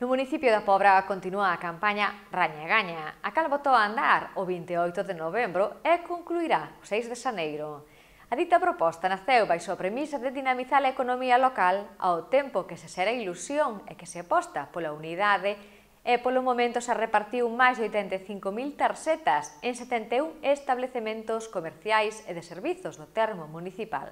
No municipio da Pobra continúa a campaña Gaña. a cal votou a andar o 28 de novembro e concluirá o 6 de xaneiro. A dita proposta naceu baixo a premisa de dinamizar a economía local ao tempo que se xera ilusión e que se aposta pola unidade e polo momento se repartiu máis de 85.000 tarxetas en 71 establecementos comerciais e de servizos do termo municipal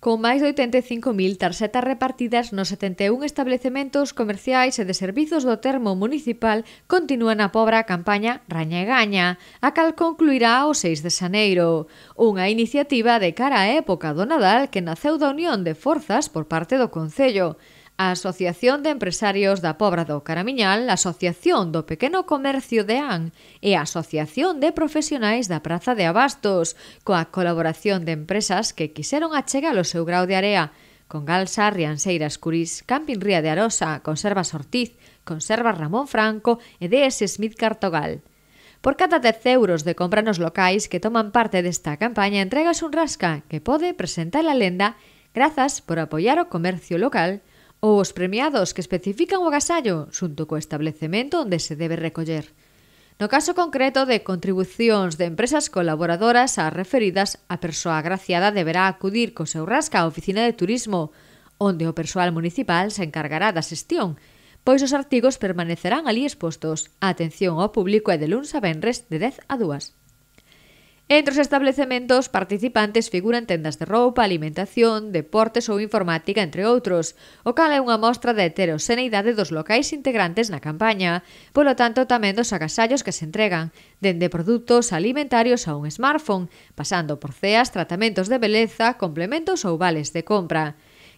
con máis de 85.000 tarxetas repartidas nos 71 establecementos comerciais e de servizos do termo municipal, continúa na pobra campaña Raña e Gaña, a cal concluirá o 6 de xaneiro. Unha iniciativa de cara á época do Nadal que naceu da unión de forzas por parte do Concello a Asociación de Empresarios da Pobra do Caramiñal, a Asociación do Pequeno Comercio de AN e a Asociación de Profesionais da Praza de Abastos, coa colaboración de empresas que quiseron achegar o seu grau de area, con Galsa, Rianseiras Curís, Camping Ría de Arosa, Conservas Ortiz, Conservas Ramón Franco e DS Smith Cartogal. Por cada 10 euros de compra nos locais que toman parte desta campaña entregas un rasca que pode presentar a lenda grazas por apoiar o comercio local ou os premiados que especifican o agasallo xunto co establecemento onde se debe recoller. No caso concreto de contribucións de empresas colaboradoras ás referidas, a persoa agraciada deberá acudir co seu rasca á Oficina de Turismo, onde o persoal municipal se encargará da xestión, pois os artigos permanecerán ali expostos a atención ao público é de luns a venres de 10 a 2. Entre os establecementos participantes figuran tendas de roupa, alimentación, deportes ou informática, entre outros, o cal é unha mostra da heteroseneidade dos locais integrantes na campaña, polo tanto tamén dos agasallos que se entregan, dende produtos alimentarios a un smartphone, pasando por ceas, tratamentos de beleza, complementos ou vales de compra.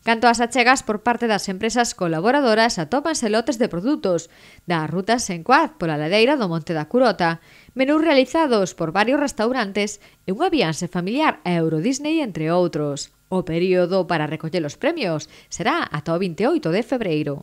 Canto as achegas por parte das empresas colaboradoras atópanse lotes de produtos das rutas en pola ladeira do Monte da Curota, menús realizados por varios restaurantes e unha vianse familiar a Euro Disney entre outros. O período para recoller os premios será ata o 28 de febreiro.